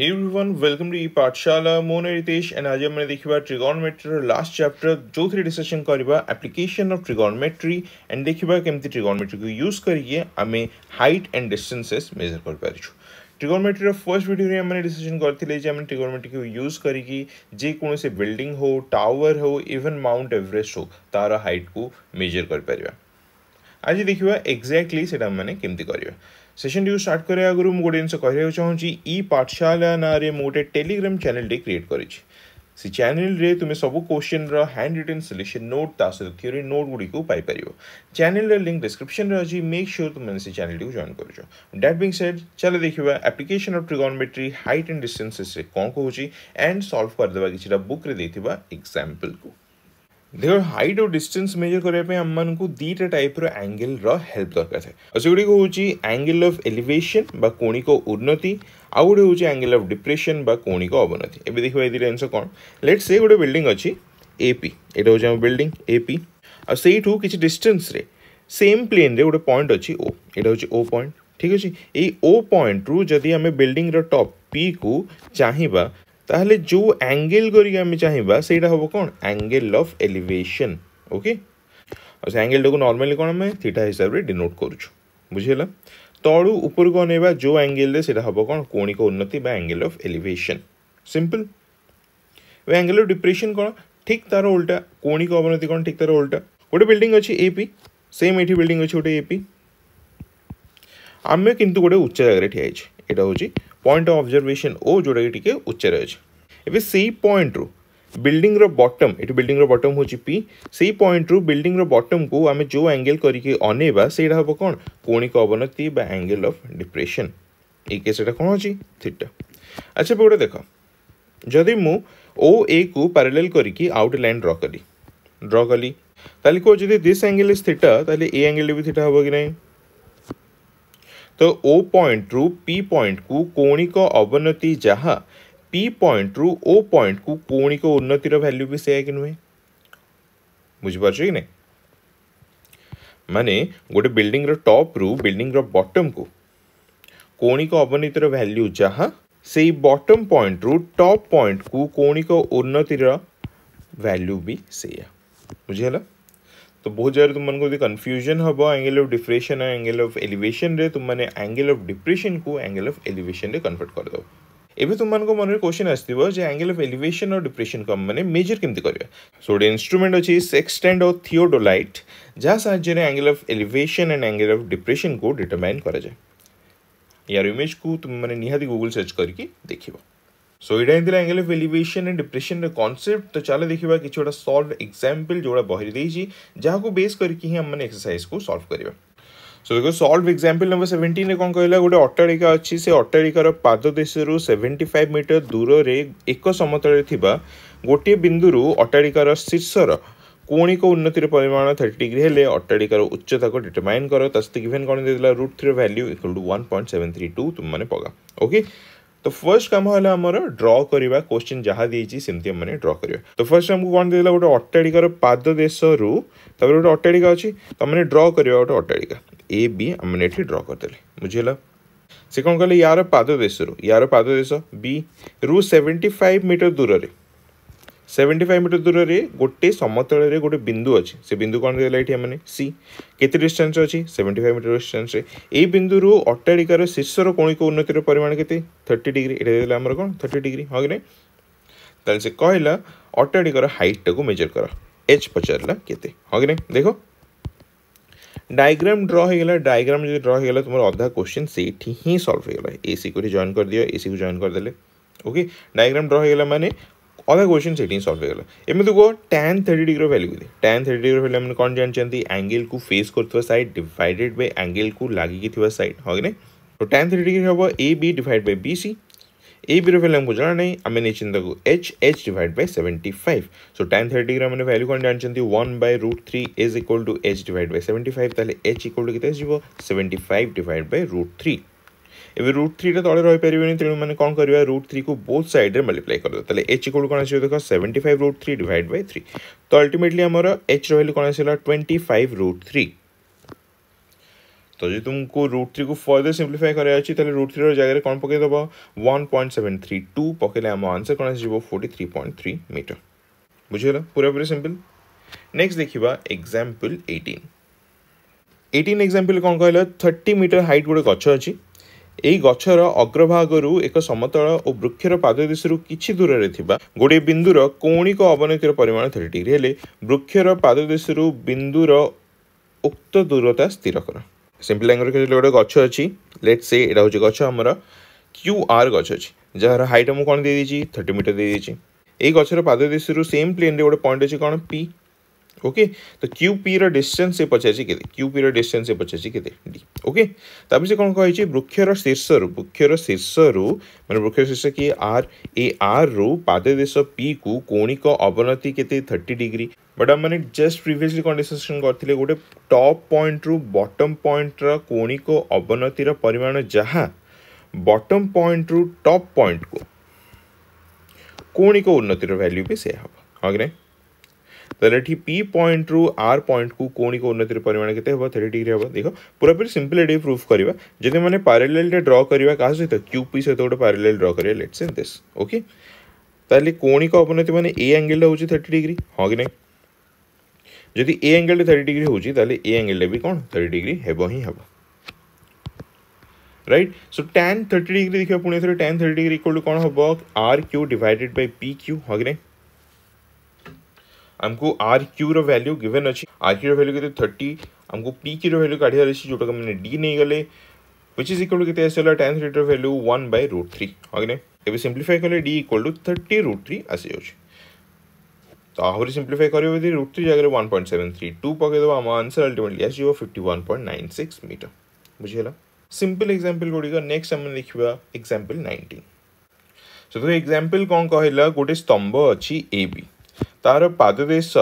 Hey welcome to to पाठशाला मोने Ritesh and आज हमने देखिबा ट्रिगोनोमेट्री लास्ट चैप्टर जो थ्री डिस्कशन करबा एप्लीकेशन ऑफ ट्रिगोनोमेट्री एंड देखिबा केमति ट्रिगोनोमेट्री को यूज करके आम हाइट एंड डिस्टेंसेस मेजर कर पारिछु ट्रिगोनोमेट्री फर्स्ट भिडियो में मैंने करते आम ट्रिगोनोमेट्री को यूज करी जेकोसी से बिल्डिंग हो टावर हो इवन माउंट एवरेस्ट हो तार हाइट को मेजर कर पारिबा आज देखिबा एग्जैक्टली सेटा माने केमति करबा સેશન ન્યૂઝ સ્ટાર્ટ કર્યા ଆଗରୁ ମୁଁ ଗୋଟେ ଜିନିଷ କହିବାକୁ ଚାହୁଁଛି ଇ ପାଠଶାଳା ନାଁରେ ମୁଁ ଗୋଟେ ଟେଲିଗ୍ରାମ୍ ଚ୍ୟାନେଲ୍ଟେ କ୍ରିଏଟ୍ କରିଛି ସେ ଚ୍ୟାନେଲ୍ରେ ତୁମେ ସବୁ କୋଶ୍ଚିନ୍ର ହ୍ୟାଣ୍ଡ ରିଟର୍ନ ସଲ୍ୟୁସନ୍ ନୋଟ୍ ତା ସହିତ ଥିଓରି ନୋଟ୍ ଗୁଡ଼ିକୁ ପାଇପାରିବ ଚ୍ୟାନେଲ୍ର ଲିଙ୍କ୍ ଡିସ୍କ୍ରିପ୍ସନ୍ରେ ଅଛି ମେକ୍ ସିଓର୍ ତୁମେ ସେ ଚ୍ୟାନେଲ୍ଟିକୁ ଜଏନ୍ କରୁଛ ଡାଟ୍ ବିଙ୍ଗ ସେଟ୍ ଚାଲ ଦେଖିବା application of trigonometry height and ଡିଷ୍ଟାନ୍ସେସ୍ରେ କ'ଣ କହୁଛି ଆଣ୍ଡ ସଲ୍ଭ କରିଦେବା କିଛିଟା ବୁକ୍ରେ ଦେଇଥିବା ଏକ୍ସାମ୍ପଲ୍କୁ देखो हाइट और डिस्टेंस मेजर करने आमको दुटा टाइप रंगेल रेल्प दरकार है सेगुड़ी हूँ आंगेल अफ एलिवेशन कोणिक उन्नति आउ गोटे हूँ आंगेल अफ डिप्रेसन कोणिक अवनति एवं देखिए ये दुटा जिनस कौन लेट से गोटे बिल्डिंग अच्छी एपी एट हूँ बिल्डिंग एपी आईठू किसी डिस्टेन्स सेम प्लेन रे गोटे पॉइंट अच्छी ओ एटा हूँ ओ पॉइंट ठीक अच्छे ये ओ पॉइंट रू जदि आम बिल्डिंग रप पी को चाहिए তাহলে জো অ্যাঙ্গেল গরি গ আমি চাইবা সেটা হবো কোন অ্যাঙ্গেল অফ এলিভেশন ওকে আর অ্যাঙ্গেল ডক নরমালি কোন মে থিটা হিসাব রি ডিনোট করুছো বুঝিলা তোড়ু উপর গো নেবা জো অ্যাঙ্গেল রে সেটা হবো কোন কোণী কো উন্নতি বা অ্যাঙ্গেল অফ এলিভেশন সিম্পল বে অ্যাঙ্গেল অফ ডিপریشن কোন ঠিক তার উল্টা কোণী কো অবনতি কোন ঠিক তার উল্টা ওটা বিল্ডিং আছে এপি সেম এডি বিল্ডিং আছে ওটা এপি আমি কিন্তু কোটা উচ্চ জায়গা রে ঠাইছি এটা হচ্ছি ପଏଣ୍ଟ ଅଫ୍ ଅବଜର୍ଭେସନ୍ ଓ ଯେଉଁଟାକି ଟିକେ ଉଚ୍ଚରେ ଅଛି ଏବେ ସେଇ ପଏଣ୍ଟରୁ ବିଲ୍ଡିଂର ବଟମ୍ ଏଠି ବିଲ୍ଡିଂର ବଟମ୍ ହେଉଛି ପି ସେଇ ପଏଣ୍ଟରୁ ବିଲ୍ଡିଂର ବଟମ୍କୁ ଆମେ ଯେଉଁ ଆଙ୍ଗେଲ୍ କରିକି ଅନେଇବା ସେଇଟା ହେବ କ'ଣ କୋଣିକ ଅବନତି ବା ଆଙ୍ଗେଲ୍ ଅଫ୍ ଡିପ୍ରେସନ୍ ଏଇ କେସ୍ ଏଇଟା କ'ଣ ଅଛି ଥିଟା ଆଚ୍ଛା ଏବେ ଗୋଟେ ଦେଖ ଯଦି ମୁଁ ଓ ଏକୁ ପ୍ୟାରେଲେଲ୍ କରିକି ଆଉ ଗୋଟେ ଲାଇନ୍ ଡ୍ର କଲି ଡ୍ର କଲି ତାହେଲେ କହୁଛି ଯଦି ଦିସ୍ ଆଙ୍ଗେଲ୍ ଇଜ୍ ଥିଟା ତାହେଲେ ଏ ଆଙ୍ଗେଲ୍ ବି ଥିଟା ହେବ କି ନାହିଁ तो ओ पॉइंट रु पी पॉइंट को कोणिक अवनति जहाँ पी पॉइंट रु ओ पॉइंट को कोणिक उन्नतिर भैल्यू भी से नुहे बुझिपार कि नहीं माने गोटे बिल्डिंग रो टॉप रु बिल्डिंग रो बॉटम को कोणिक अवनतिर भैल्यू जहाँ से बॉटम पॉइंट रु टॉप पॉइंट को कोणिक उन्नतिर भैल्यू भी से बुझेगा तो बहुत ज़्यादा तुमको कन्फ्यूजन हम angle of depression angle of elevation तुमने एंगल अफ डिप्रेसन को एंगल अफ एलिवेसन कनभर्ट करदेव ଏବେ ତୁମମାନଙ୍କ ମନରେ କ୍ୱେଶ୍ଚନ୍ ଆସିଥିବ ଯେ ଆଙ୍ଗେଲ୍ ଅଫ୍ ଏଲିଭେସନ୍ ଆଉ ଡିପ୍ରେସନ୍କୁ ଆମେମାନେ ମେଜର୍ କେମିତି କରିବା ସୋ ଗୋଟେ ଇନ୍ଷ୍ଟ୍ରୁମେଣ୍ଟ ଅଛି ସେକ୍ସଟାଣ୍ଡ ଆଉ ଥିଓଡୋଲାଇଟ୍ ଯାହା ସାହାଯ୍ୟରେ angle of elevation and angle of ଡିପ୍ରେସନ୍କୁ ଡିଟରମାଇନ୍ କରାଯାଏ ୟାର ଇମେଜ୍କୁ ତୁମେମାନେ ନିହାତି ଗୁଗୁଲ୍ ସର୍ଚ୍ଚ କରିକି ଦେଖିବ सो ये एम angle of elevation and depression concept तो चल देखा कि सल्व एक्जामपल जो बहरी देती जहाँ बेस करके आम मैंने एक्सरसाइज को सल्व करवा सो देखो सल्व एक्जामपल नंबर सेवेन्टीन कौन कहला गोटे अट्टाड़िका अच्छी से अट्टाड़िकार पादेश सेवेन्टी फाइव मीटर दूर से एक समतल गोटे बिंदु अट्टाड़िकार शीर्षर କୋଣିକ ଉନ୍ନତିର ପରିମାଣ ଥାର୍ଟି ଡିଗ୍ରୀ ହେଲେ ଅଟ୍ଟାଳିକାର ଉଚ୍ଚତାକୁ ଡିଟରମାଇନ୍ କର ତା ସହିତ ଗିଭେନ୍ କ'ଣ ଦେଇଦେଲା ରୁଟ୍ ଥ୍ରୀର value equal to one point seven three two ତୁମମାନେ ପକା ଓକେ ତ ଫର୍ଷ୍ଟ କାମ ହେଲା ଆମର ଡ୍ର କରିବା କୋଶ୍ଚିନ୍ ଯାହା ଦେଇଛି ସେମିତି ଆମମାନେ ଡ୍ର କରିବା ତ ଫର୍ଷ୍ଟ ଆମକୁ କ'ଣ ଦେଇଦେଲା ଗୋଟେ ଅଟ୍ଟାଳିକାର ପାଦ ଦେଶରୁ ତାପରେ ଗୋଟେ ଅଟ୍ଟାଳିକା ଅଛି ତ ଆମମାନେ ଡ୍ର କରିବା ଗୋଟେ ଅଟ୍ଟାଳିକା ଏ ବି ଆମମାନେ ଏଠି ଡ୍ର କରିଦେଲେ ବୁଝିହେଲା ସେ କ'ଣ କହିଲେ ୟାର ପାଦ ଦେଶରୁ ୟାର ପାଦ ଦେଶ ବି ରୁ ସେଭେଣ୍ଟି ଫାଇଭ୍ ମିଟର ଦୂରରେ সেভেন্টি ফাইভ মিଟর দূরে গোটে সমতଳରେ ଗୋଟେ ବିନ୍ଦୁ ଅଛି ସେ ବିନ୍ଦୁ କ'ଣ ଦେଲା ଏଠି ଆମମାନେ ସି କେତେ ଡିଷ୍ଟାନ୍ସ ଅଛି ସେଭେଣ୍ଟି ଫାଇଭ ମିଟର ଡିଷ୍ଟାନ୍ସରେ ଏଇ ବିନ୍ଦୁରୁ ଅଟ୍ଟାଳିକାର ଶୀର୍ଷର କୋଣିକ ଉନ୍ନତିର ପରିମାଣ କେତେ ଥର୍ଟି ଡିଗ୍ରୀ ଏଠି ଦେଲା ଆମର କ'ଣ ଥର୍ଟି ଡିଗ୍ରୀ ହଁ କି ନାହିଁ ତାହେଲେ ସେ କହିଲା ଅଟ୍ଟାଳିକାର ହାଇଟ୍ଟାକୁ ମେଜର କର ଏଚ୍ ପଚାରିଲା କେତେ ହଁ କି ନାହିଁ ଦେଖ डायग्राम ड्र होगा डायग्राम जो ड्र होगा तुम अधा क्वेश्चन से ही सल्व होगा ए सी को जॉइन कर दियो ए सी को जॉइन करदे ओके डायग्राम ड्र होगा मैंने अधा क्वेश्चन से सल्व हो एमती कह टैन थर्टी डिग्री वैल्यू कहते टेन थर्टी डिग्री वैल्यू मैंने कौन जानते आंगेल को फेस कर सैड डिवाइडेड बै आंगेल को लगिकी सैड हाँ ना तो टैन थर्टी डिग्री हम A B divide by B C A B value को जाना ना आम नहीं चाहिए H H divided by seventy five so tan thirty degree मैंने वैल्यू कौन जानते one by root three is equal to H divided by seventy five तेल एच इक्वल टू कितने seventy five divide by root three ଏବେ root ଥ୍ରୀଟା ତଳେ ରହିପାରିବେନି ତେଣୁ ମାନେ କ'ଣ କରିବା ରୁଟ୍ ଥ୍ରୀକୁ ବୋଥ୍ ସାଇଡ଼୍ରେ ମଲ୍ଟିପ୍ଲାଏ କରିଦେବା ତାହେଲେ ଏଚ୍ ଇକ୍ୱାଲ୍ କ'ଣ ଆସିବ ଦେଖ seventy five root three divide by three ତ ଅଲ୍ଟିମେଟଲି ଆମର ଏଚ୍ ରହିଲେ କ'ଣ ଆସିଲା ଟ୍ୱେଣ୍ଟି ଫାଇଭ୍ ରୁଟ୍ ଥ୍ରୀ ତ ଯଦି ତୁମକୁ ରୁଟ୍ ଥ୍ରୀକୁ ଫର୍ଦର ସିମ୍ପ୍ଲିଫାଏ କରାର ଅଛି ତାହେଲେ ରୁଟ୍ ଥ୍ରୀର ଜାଗାରେ କ'ଣ ପକାଇଦେବ one point seven three two ପକାଇଲେ ଆମ ଆନ୍ସର୍ କ'ଣ ଆସିଯିବ forty three point three metre ବୁଝିଗଲା ପୁରାପୁରି ସିମ୍ପଲ୍ ନେକ୍ସଟ ଦେଖିବା ଏକ୍ଜାମ୍ପଲ୍ ଏଇଟିନ୍ ଏଇଟିନ୍ ଏକ୍ଜାମ୍ପଲ୍ କ'ଣ କହିଲ ଥର୍ଟି ମିଟର ହାଇଟ୍ ଗୋଟେ ଗଛ ଅଛି ଏହି ଗଛର ଅଗ୍ରଭାଗରୁ ଏକ ସମତଳ ଓ ବୃକ୍ଷର ପାଦ ଦେଶରୁ କିଛି ଦୂରରେ ଥିବା ଗୋଟିଏ ବିନ୍ଦୁର କୌଣିକ ଅବନତିର ପରିମାଣ ଥ୍ରୀ ଡିଗ୍ରୀ ହେଲେ ବୃକ୍ଷର ପାଦ ଦେଶରୁ ବିନ୍ଦୁର ଉକ୍ତ ଦୂରତା ସ୍ଥିର କର ସିମ୍ପଲ୍ ଲାଙ୍ଗୁଏଜ୍ ଗୋଟେ ଗଛ ଅଛି ଲେଟ୍ ସେ ଏଇଟା ହେଉଛି ଗଛ ଆମର କ୍ୟୁ ଆର୍ ଗଛ ଅଛି ଯାହାର ହାଇଟ୍ ମୁଁ କ'ଣ ଦେଇଦେଇଛି ଥର୍ଟି ମିଟର ଦେଇଦେଇଛି ଏଇ ଗଛର ପାଦ ଦେଶରୁ ସେମ୍ ପ୍ଲେନ୍ରେ ଗୋଟେ ପଏଣ୍ଟ ଅଛି କ'ଣ ପି ओके तो क्यू पी रिस्टेन्स से पचारि के क्यू पी रिस्टेन्स से पचारि के ओके से कौन कही मतलब वृक्षर शीर्ष रु वृक्षर शीर्ष रु मैं वृक्ष शीर्ष कि आर ए आर रु पादेश पी को कोणिक अवनति के थर्टी डिग्री बट आम मैंने जस्ट प्रिवियसली कौन डिस्कसन करते गोटे टप पॉइंट रु बटम पॉइंटर कोणिक अवनतिर परिमाण जहाँ बटम पॉइंट रु टप पॉइंट को कोणिक उन्नतिर भैल्यू भी से हाँ कि पॉइंट रू आर पॉइंट को तो तो कोणी उन्नति परिमाण के थर्टी डिग्री हम देख पूरा पूरी सिंपल एट प्रूफ करवा जब मैंने पारेलटे ड्र करवा क्या सहित क्यूपी सहित गोटे पारेल ड्र कर लेट्स एंड दिस ओके तेल कोणी अवनति मैंने ए आंगेलटा हो थर्ट डिग्री हाँ कि नहीं जदि ए आंगेलटे थर्ट डिग्री होती ए आंगेलटे भी कौन थर्टी डिग्री हे हिं हम right so tan thirty degree देखिए पुणी थे tan thirty degree equal to कौन हम R Q divided by P Q हाँ कि नहीं हमको आर क्यू र व्हॅल्यू गिवन अशी आर क्यू व्हॅल्यू किती थर्टी हमको पी क्यू व्हॅल्यू काढी अशी जोटा आम्ही डी नेईगले विच इज इक्वल टू किती असला tan theta value one by root three okay ଏବେ ସିମ୍ପ୍ଲିଫାଏ କଲେ D equal two thirty root three ଆସିଯାଉଛି ତ ଆହୁରି ସିମ୍ପ୍ଲିଫାଏ କରିବ ଯଦି ରୁଟ୍ ଥ୍ରୀ ଜାଗାରେ one point seven three two ପକାଇଦେବ ଆମ ଆନ୍ସର୍ ଅଲ୍ଟିମେଟଲି ଆସିଯିବ fifty one point nine six metre ବୁଝିହେଲା ସିମ୍ପଲ୍ ଏକ୍ଜାମ୍ପଲ୍ ଗୁଡ଼ିକ ନେକ୍ସଟ ଆମେ ଦେଖିବା ଏକ୍ଜାମ୍ପଲ୍ ନାଇଣ୍ଟିନ୍ ସେଥିରେ ଏକ୍ଜାମ୍ପଲ୍ କ'ଣ କହିଲା ଗୋଟେ ସ୍ତମ୍ଭ ଅଛି ଏ ବି तार पादेश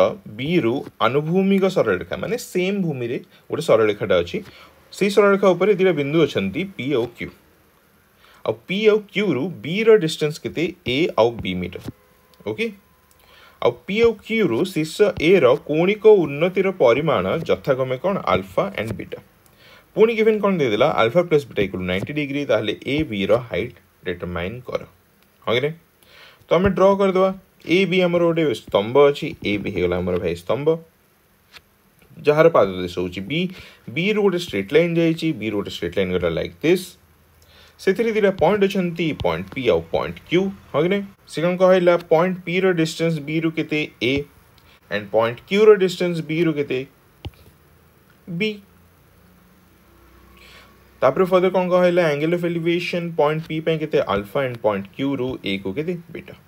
रु अनुभूमिक सरलरेखा मानते सेम भूमि गोटे सरलरेखाटा अच्छी से सरलरेखा उपर दि बिंदु अच्छा पी ओ क्यू आ पी ओ क्यू रु र डिस्टेंस के आटर ओके आ पी ओ क्यू रु शीर्ष ए रोणिक उन्नतिर परिमाण यथाक्रमे कौन आलफा एंड बीटा पुणी गिफिन कौन दे alpha plus beta equal ninety degree ताल ए वि रईट डिटरमाइन कर हाँ कि नहीं तो आम ड्र करदेबा ए भी आम गोटे स्तंभ अच्छी ए भीगला भाई स्तंभ जार पादेश हूँ बी बी रु गोटे स्ट्रेट लाइन जाइए स्ट्रेट लाइन गला लाइक दिस् से दुटा पॉइंट अच्छा पॉइंट पी आउ पॉइंट क्यू हाँ सी कौन कहला पॉइंट पी रिस्टेन्स बी रु के and point Q distance B रु के तापर फर्दर कौन कहला angle of elevation point P पे अल्फा एंड पॉइंट क्यू रु ए को बीटा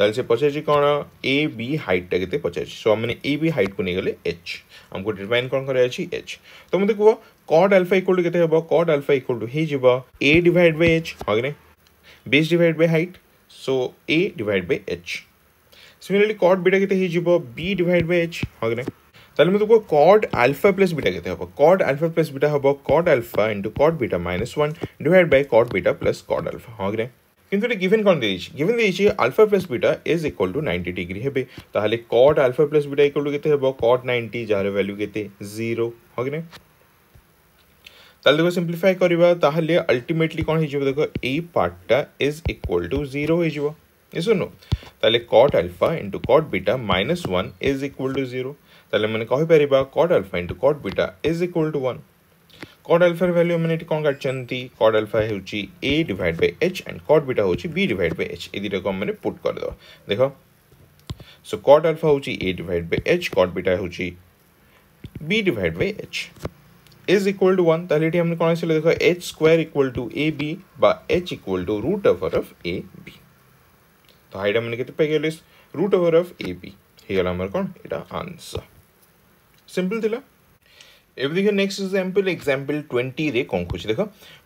से पचार कौन ए बी हाइटा के पचार सो मैंने ए बी हाइट को नहीं एच आमको डिफाइन कौन कर एच तो मतलब कह कड आलफा इक्वल टू के हम कड आलफा इक्वल टू हो डिड बै एच हाँ कि नहीं base divide by height so A divide by H similarly cot beta के बी डिवाइड बै एच हाँ कि नहीं मतलब कह कड आलफा प्लस बीटा के कड आलफा प्लस बीटा हम cot alpha into cot beta minus one divide by cot beta plus cot alpha हाँ कि नहीं কিন্তু the given condition given is alpha plus beta is equal to 90 degree হেবে তাহলে cot alpha plus beta equal to কিতে হবো কট 90 জারে value কিতে জিরো হগিনে তাহলে দেখো সিম্পলিফাই করিবা তাহলে আলটিমেটলি কোন হিজবো দেখো এ পার্টটা ইজ ইকুয়াল টু জিরো হিজবো ইজ ইউ নো তাহলে cot alpha into cot beta minus 1 is equal to zero তাহলে মানে কই পারিবো cot alpha into cot beta is equal to 1 cot एलफा value मैंने कौन काटती कड एलफा हूँ A divide by H and cot beta हूँ बी डिवाइड बाय एच ये दुटा को मैंने पुट करदेव देख सो कड एलफा हूँ A divide by H cot beta हूँ B divide by H is equal to one तेल ये कौन आसे देख H square equal to A B H equal to root over of A B तो height मैंने केगल root over of A B हो गल कौन यहाँ आंसर सिंपल थी ଏମିତିକି ନେକ୍ସଟ ଏକ୍ଜାମ୍ପଲ୍ ଏକ୍ଜାମ୍ପଲ୍ ଟ୍ୱେଣ୍ଟିରେ କ'ଣ କହୁଛି ଦେଖ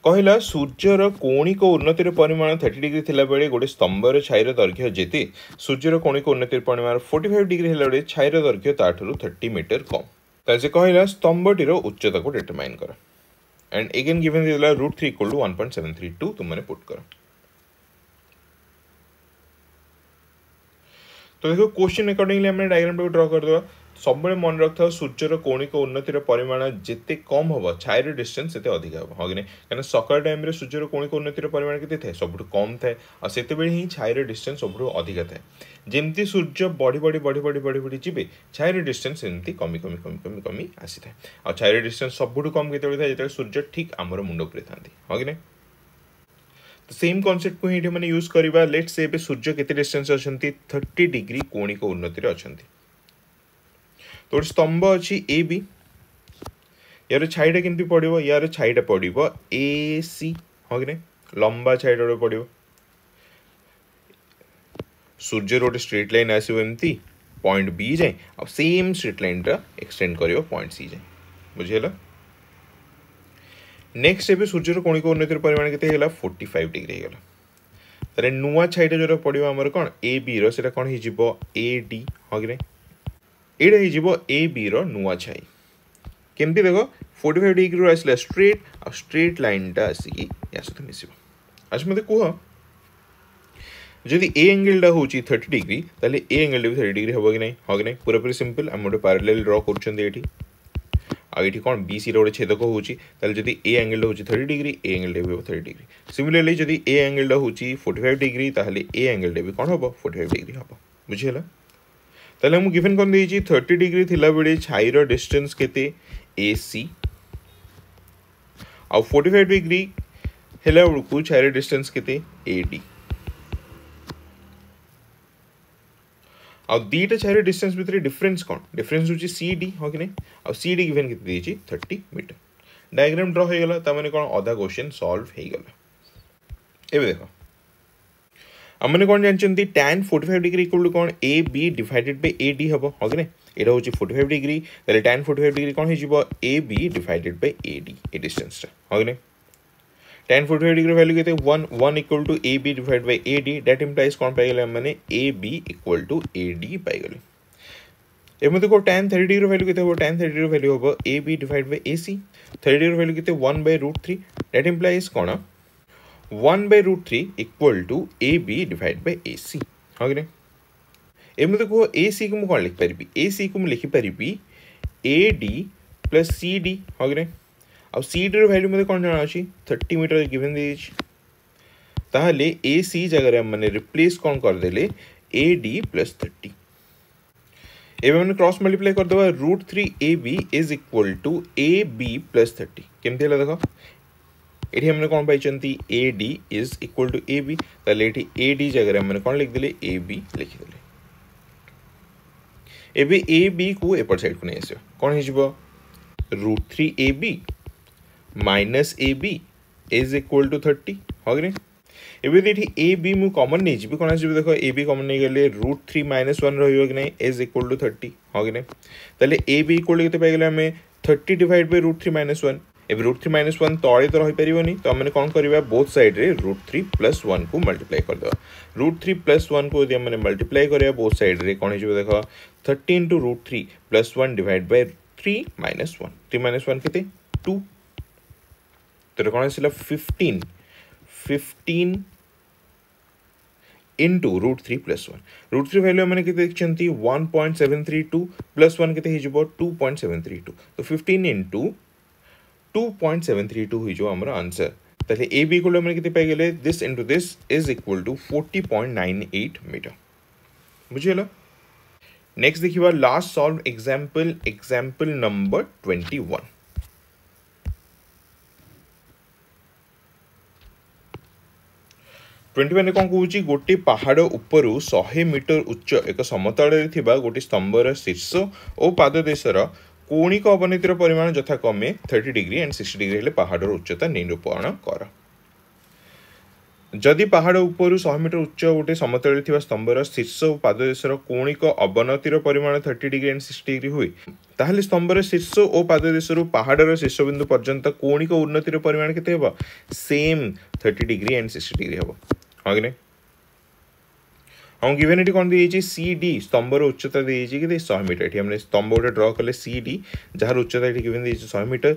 କହିଲା ସୂର୍ଯ୍ୟର କୌଣିକ ଉନ୍ନତିର ପରିମାଣ ଥାର୍ଟି ଡିଗ୍ରୀ ଥିଲାବେଳେ ଗୋଟେ ସ୍ତମ୍ଭର ଛାଇର ଦୈର୍ଘ୍ୟ ଯେତେ ସୂର୍ଯ୍ୟର କୌଣିକ ଉନ୍ନତିର ପରିମାଣ ଫୋର୍ଟି ଫାଇଭ୍ ଡିଗ୍ରୀ ହେଲାବେଳେ ଛାଇର ଦୈର୍ଘ୍ୟ ତାଠାରୁ ଥାର୍ଟି ମିଟର କମ୍ ତାହେଲେ ସେ କହିଲା ସ୍ତମ୍ଭଟିର ଉଚ୍ଚତାକୁ ଡିଟରମାଇନ୍ କର ଆଣ୍ଡ ଏଗେନ୍ ଗିଭେନ୍ ଦେଇଦେଲା root three equal to one point seven three two ତୁମମାନେ ପୁଟ୍ କର तो देखो क्वेश्चन अकॉर्डिंगली हमने डायग्राम को ड्रॉ कर दो ସବୁବେଳେ ମନେ ରଖିଥାଉ ସୂର୍ଯ୍ୟର କୌଣିକ ଉନ୍ନତିର ପରିମାଣ ଯେତେ କମ୍ ହେବ ଛାଇର ଡିଷ୍ଟାନ୍ସ ସେତେ ଅଧିକ ହେବ ହଁ କି ନାହିଁ କାରଣ ସକାଳ ଟାଇମ୍ରେ ସୂର୍ଯ୍ୟର କୌଣିକ ଉନ୍ନତିର ପରିମାଣ କେତେ ଥାଏ ସବୁଠୁ କମ୍ ଥାଏ ଆଉ ସେତେବେଳେ ହିଁ ଛାଇର ଡିଷ୍ଟାନ୍ସ ସବୁଠୁ ଅଧିକ ଥାଏ ଯେମିତି ସୂର୍ଯ୍ୟ ବଢ଼ି ବଢ଼ି ବଢ଼ି ବଢ଼ି ବଢ଼ି ବଢ଼ି ଯିବେ ଛାଇର ଡିଷ୍ଟାନ୍ସ ଏମିତି କମି କମି କମି କମି କମି ଆସିଥାଏ ଆଉ ଛାଇର ଡିଷ୍ଟାନ୍ସ ସବୁଠୁ କମ୍ କେତେବେଳେ ଥାଏ ଯେତେବେଳେ ସୂର୍ଯ୍ୟ ଠିକ୍ ଆମର ମୁଣ୍ଡ ଉପରେ ଥାନ୍ତି ହଁ କି ନାହିଁ ତ ସେମ୍ କନସେପ୍ଟକୁ ହିଁ ଏଠି ମାନେ ୟୁଜ୍ କରିବା ଲେଟ୍ ସେ ଏବେ ସୂର୍ଯ୍ୟ କେତେ ଡିଷ୍ଟାନ୍ସ ଅଛନ୍ତି ଥର୍ଟି ଡିଗ୍ରୀ କୋଣିକ ଉନ୍ନତିରେ ଅଛନ୍ତି तो गोटे स्तंभ अच्छी ए बी यार छाईटा कमी पड़ यार छाईटा पड़ ए सी हाँ कि लंबा छाई गोटे पड़ सूर्य गोटे स्ट्रेट लाइन आसो पॉइंट बी जाए अब सेम स्ट्रेट लाइन टा एक्सटेंड कर पॉइंट सी जाए बुझे नेक्स्ट एवं सूर्य कणिक उन्नतिर परिमाण के फोर्टी फाइव डिग्री होगा तरह नुआ छाईटा जो पड़ा आम कौन ए बी रहा कौन हो डी हाँ कि यहाँ ए बी रुआ छाई केमती देख फोर्टी फाइव डिग्री आसला स्ट्रेट आ स्ट्रेट लाइन टा आसिक मिसो अच्छा मतलब कह जदि ए एंगेलटा हूँ थर्टी डिग्री तेल ए एंगेल भी थर्टी डिग्री हम कि ना हाँ कि ना पूरा पूरी सिंपल आम गोटे पारालेल ड्र कर आठ कौन बी सी रोटे छेदक होती जब ए एंगेलटा हूँ थर्टी डिग्री ए एंगेल भी हम थर्टी डिग्री सिमिलरली जब ए एंगेलटा हूँ फोर्टी फाइव डिग्री तेल ए एंगेलटा भी कौन हम फोर्टी डिग्री हम बुझीगला तेल मुझे गिवन कोन दीजी 30 डिग्री थी बेडे छाई रो डिस्टेंस केते एसी आ 45 डिग्री हेले उकु छाई रो डिस्टेंस केते एडी आ दीटा छाई रो डिस्टेंस भितरे डिफरेंस कोन डिफरेंस होची सीडी हो किने आ सीडी गिवन केते दीजी मीटर डायग्राम ड्र हो गेला त माने क्वेश्चन सल्व हे गेला देखो आम कौन जानते tan forty five degree equal कौन ए बी डिफाइडेड बै ए डी हम ओके ना यहाँ फोर्ट फाइव डिग्री तेल टैन फोर्ट फाइव डिग्री कौन हो बी डिफाइडेड बै ए डी ए डिस्टेन्सटा okay tan forty five degree value कहते one one equal to A B डिफाइड by A D that implies कौन पाइले मैंने A B equal to A D एम तो कौन टेन थर्टी डिग्री वैल्यू कहते हैं टेन थर्टी डिग्री वैल्यू हम ए बी डिफाइड by A C thirty degree value कहते हैं one by root three that implies कौन one by root three equal to A B divide by A C हाँ कि एमती कह ए सी तो को हाँ मुझे कौन लिखिपरि ए सी को लिखिपर A D plus C D हाँ आ सी डी रैल्यू मत कौन जनाअे थर्टी मीटर गिवेन ताहले ए सी जगह मैंने रिप्लेस कौन करदे ए डी प्लस थर्टी एवं मैंने क्रॉस मल्टीप्लाई करदे root three A B is equal to A B plus thirty केमती है देख ଏଠି ଆମେ କ'ଣ ପାଇଛନ୍ତି A D is equal to A B ତାହେଲେ ଏଠି ଏ ଡି ଜାଗାରେ ଆମେ କ'ଣ ଲେଖିଦେଲେ ଏ ବି ଲେଖିଦେଲେ ଏବେ ଏ ବିକୁ ଏପଟ ସାଇଡ଼କୁ ନେଇ ଆସିବା କ'ଣ ହେଇଯିବ root three A B minus A B is equal to thirty ହଁ କି ନାହିଁ ଏବେ ଯଦି ଏଠି ଏ ବି ମୁଁ କମନ୍ ନେଇଯିବି କ'ଣ ଆସିବ ଦେଖ ଏ ବି କମନ୍ ନେଇଗଲେ ରୁଟ୍ ଥ୍ରୀ ମାଇନସ୍ ୱାନ୍ ରହିବ କି ନାହିଁ ଇଜ୍ ଇକ୍ୱାଲ୍ ଟୁ ଥର୍ଟି ହଁ କି ନାହିଁ ତାହେଲେ ଏ ବି ଇକ୍ୱାଲ୍ କେତେ ପାଇଗଲେ ଆମେ thirty divide by root three minus one एवं रुट थ्री माइनस वन तले तो रही पारे तो आम कौन करवा बोथ सैड्रे रुट थ्री प्लस वन को मल्टीप्लाए करद रुट थ्री प्लस वन को मैंने मल्टीप्लाए कर बोथ सैड्रे कौन हो देख thirty to root three plus one divide by three minus one three minus one के टू तेरे कौन आसा fifteen fifteen into root three plus one root three value मैंने देखते one point seven three two plus one के two point seven three two तो fifteen into two point seven three two হয়ে যাবে আমরা আনসার তাহলে এ বি করলে আমরা কত পেয়ে গেলে this into this is equal to 40.98 meter বুঝে গেল নেক্সট দেখিবা last solve example example number 21 21 কোন কোচি গোটি পাহাড় উপরু 100 মিটার উচ্চ এক সমতଳରେ ଥିବା ଗୋଟି ସ୍ତମ୍ଭର ଶୀର୍ଷ ଓ ପାଦଦେଶର କୌଣିକ ଅବନତିର ପରିମାଣ ଯଥା କମେ thirty degree and sixty degree ହେଲେ ପାହାଡ଼ର ଉଚ୍ଚତା ନିରୂପଣ କର ଯଦି ପାହାଡ଼ ଉପରୁ ଶହେ ମିଟର ଉଚ୍ଚ ଗୋଟେ ସମତଳରେ ଥିବା ସ୍ତମ୍ଭର ଶୀର୍ଷ ଓ ପାଦଦେଶର କୌଣିକ ଅବନତିର ପରିମାଣ thirty degree and sixty degree ହୁଏ ତାହେଲେ ସ୍ତମ୍ଭର ଶୀର୍ଷ ଓ ପାଦଦେଶରୁ ପାହାଡ଼ର ଶୀର୍ଷବିନ୍ଦୁ ପର୍ଯ୍ୟନ୍ତ କୌଣିକ ଉନ୍ନତିର ପରିମାଣ କେତେ ହେବ same thirty degree and sixty degree ହେବ ହଁ କି ନାହିଁ আমাকে ইভেনিটি କ'ଣ ଦେଇଯାଇଛି ସି ଡି ସ୍ତମ୍ଭର ଉଚ୍ଚତା ଦେଇଯାଇଛି କି ଶହେ ମିଟର ଏଠି ଆମେ ସ୍ତମ୍ଭ ଗୋଟେ ଡ୍ର କଲେ ସି ଡି ଯାହାର ଉଚ୍ଚତା ଏଠି ଇଭେନ୍ ଦେଇଛି ଶହେ ମିଟର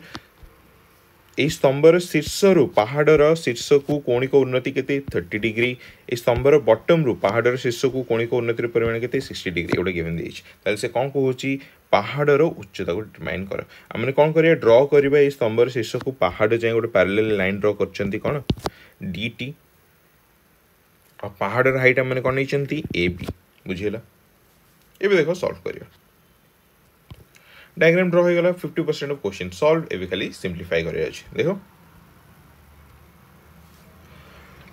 এই স্তম্ভর শীর্ষর পাহাড়র শীর্ষকু কোণিক উন্নতি কেতে থার্টি ডিগ্রি এই স্তম্ভর বটমরু পাহাড়র শীর্ষকু কোণিক উন্নতির পরিমাণ কেতে সিক্সটি ডিগ্রি গোটে গিভেন দিয়েছি তাহলে সে কম কুচি পাহাড়র উচ্চতাকে ডিটারমাইন কর আমি কম করিয়া ড্র করিবা এই স্তম্ভর শীর্ষকু পাহাড় যাই গোটে প্যারালেল লাইন ড্র করছেন কোণ ডিটি पहाड़ हाइट आम कौन नहीं ए बी बुझेगा ये भी देखो सॉल्व कर डायग्राम ड्र हो गला 50 परसेंट ऑफ क्वेश्चन सॉल्व ए खाली सिंप्लीफाई कर देखो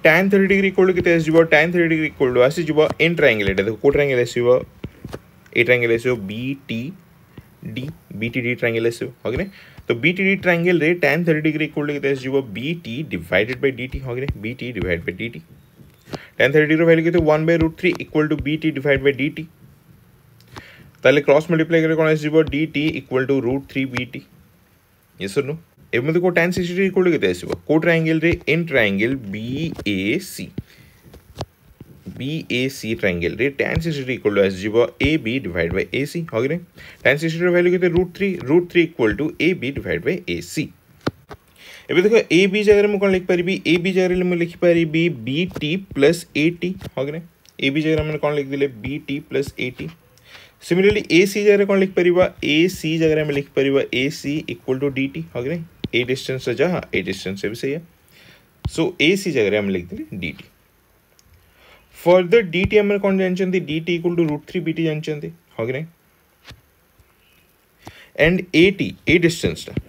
टैन थर्टी डिग्री कोल्ड के टैन थर्टी डिग्री कोल्ड आसी एन ट्राइंगल देखो कौ ट्राइंगल आस ट्राइंगल आस D B T D triangle आस तो B T D triangle tan thirty degree कोल्ड के B T divided by D T हाँ B T divided by D T tan thirty का वैल्यू कितने one by root three equal to B T divide by D T तेल cross multiply करें कौन आस D T equal to root three B T ये सुनो एम tan sixty equal to कैसे आस triangle in triangle B A C B A C triangle tan sixty equal to आस A B divide by A C हो गए tan sixty value कितने root three root three equal to A B divide by A C एवं देखो ए B जगह मुझे कौन लिखिपर ए बी जगह मुझे लिखिपर B T plus A T हाँ कि ना ए बी जगह मैंने कौन लिखिदे B T plus A T similarly A C जगह कौन लिखिपर ए सी जगह आम लिखिपर A C equal to D T हाँ ए डिस्टेंस जहाँ हाँ ए डिस्टेंस भी सही है सो ए सी जगह आम लिखिदे D T further D T आम कौन जानते D T equal to root three B T जानते हाँ कि ना एंड ए टी ए डिस्टेंसटा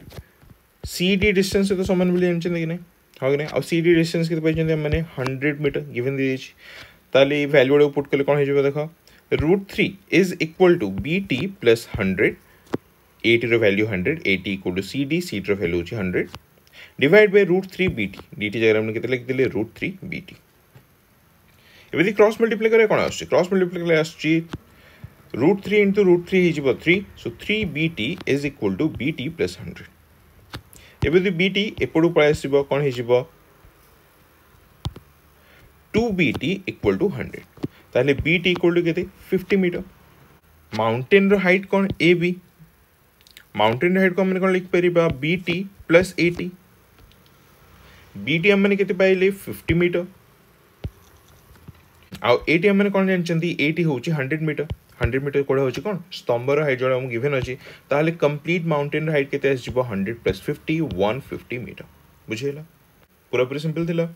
सी डी डिस्टेंस से तो समन विल ఎంచింది కినే అవునే అబ్ సి డి డిస్టెన్స్ కి పైచింది మనే 100 మీటర్ గివెన్ ది ఇచ్ తాలి ఈ వాల్యూ డు పుట్ కలి కొన్ హేజిబో దేఖ √3 ఇస్ ఈక్వల్ టు bt 100 80 रो value 100 equal to C D C रो value hundred 100 divide by root three B T D T जगह हमने कितने लिख दिले रूट थ्री बी टी एबी क्रॉस मल्टीप्लाई करे कौन आसुची क्रॉस मल्टीप्लाई करे root three into root three हो three so three B T is equal to B T plus hundred ଏବେ ଯଦି ବିଟି ଏପଟକୁ ପଳାଇ ଆସିବ କ'ଣ ହେଇଯିବ two BT equal to hundred ତାହେଲେ ବିଟି ଇକ୍ୱାଲ୍ ଟୁ କେତେ ଫିଫ୍ଟି ମିଟର ମାଉଣ୍ଟେନ୍ର ହାଇଟ୍ କ'ଣ ଏ ବି ମାଉଣ୍ଟେନ୍ର ହାଇଟ୍କୁ ଆମେ କ'ଣ ଲେଖିପାରିବା ବିଟି ପ୍ଲସ୍ ଏଟି ବିଟି ଆମମାନେ କେତେ ପାଇଲେ ଫିଫ୍ଟି ମିଟର ଆଉ ଏଇଟି ଆମମାନେ କ'ଣ ଜାଣିଛନ୍ତି ଏଇଟି ହେଉଛି ହଣ୍ଡ୍ରେଡ଼ ମିଟର हंड्रेड मीटर कौन हूँ कौन स्तंभर हाइट जो गिभेन अच्छी कम्प्लीट माउंटेन हाइट के hundred plus fifty one fifty meter बुझेगा पूरा पूरी सिंपल थी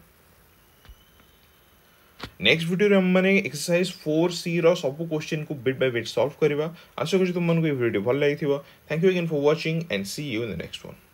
नेक्स्ट भिडियो मैंने एक्सरसाइज फोर सी रुप क्वेश्चन को बिट बाय बिट सॉल्व करवा आशा करुँ भल लगी thank you again for watching and see you in the next one